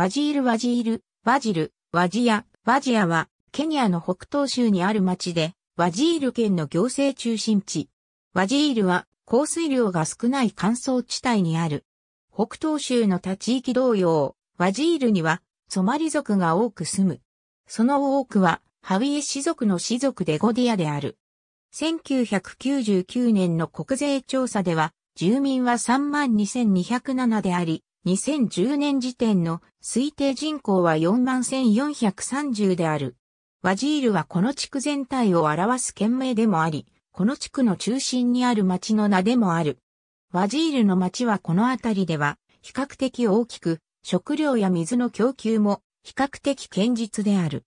ワジールワジール、ワジル、ワジア、ワジアは、ケニアの北東州にある町で、ワジール県の行政中心地。ワジールは、降水量が少ない乾燥地帯にある。北東州の他地域同様、ワジールには、ソマリ族が多く住む。その多くは、ハウィエ氏族の氏族でゴディアである。1999年の国税調査では、住民は32,207であり、2010年時点の推定人口は41,430である。ワジールはこの地区全体を表す県名でもあり、この地区の中心にある町の名でもある。ワジールの町はこの辺りでは比較的大きく、食料や水の供給も比較的堅実である。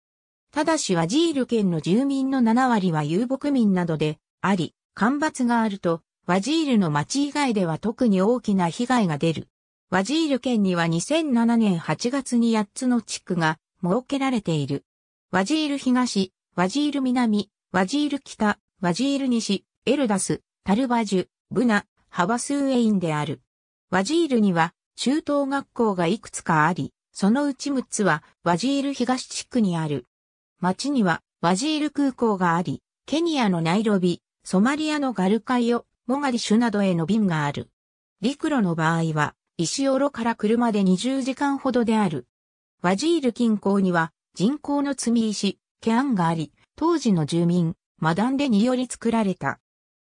ただしワジール県の住民の7割は遊牧民などであり、干ばつがあると、ワジールの町以外では特に大きな被害が出る。ワジール県には2007年8月に8つの地区が設けられている。ワジール東、ワジール南、ワジール北、ワジール西、エルダス、タルバジュ、ブナ、ハバスウェインである。ワジールには中等学校がいくつかあり、そのうち6つはワジール東地区にある。町にはワジール空港があり、ケニアのナイロビ、ソマリアのガルカイオ、モガディシュなどへの便がある。陸路の場合は、石オから車で20時間ほどである。ワジール近郊には人工の積み石、ケアンがあり、当時の住民、マダンレにより作られた。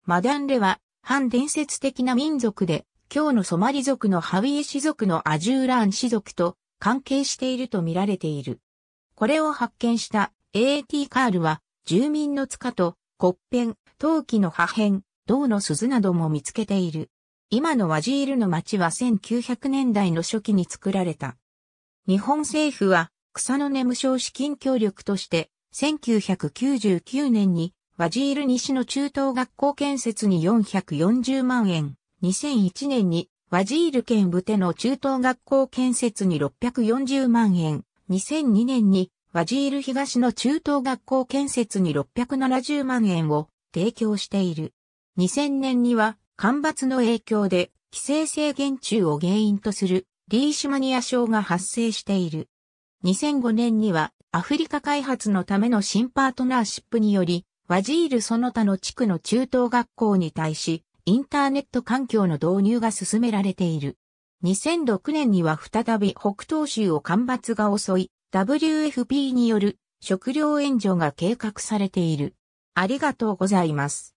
マダンレは、反伝説的な民族で、今日のソマリ族のハウィエ氏族のアジューラーン氏族と関係していると見られている。これを発見した AAT カールは、住民の塚と、骨片、陶器の破片、銅の鈴なども見つけている。今のワジールの町は1900年代の初期に作られた。日本政府は草の根無償資金協力として1999年にワジール西の中等学校建設に440万円、2001年にワジール県ブテの中等学校建設に640万円、2002年にワジール東の中等学校建設に670万円を提供している。2000年には干ばつの影響で、規制制限中を原因とするリーシュマニア症が発生している。2005年にはアフリカ開発のための新パートナーシップにより、ワジールその他の地区の中等学校に対し、インターネット環境の導入が進められている。2006年には再び北東州を干ばつが襲い、WFP による食料援助が計画されている。ありがとうございます。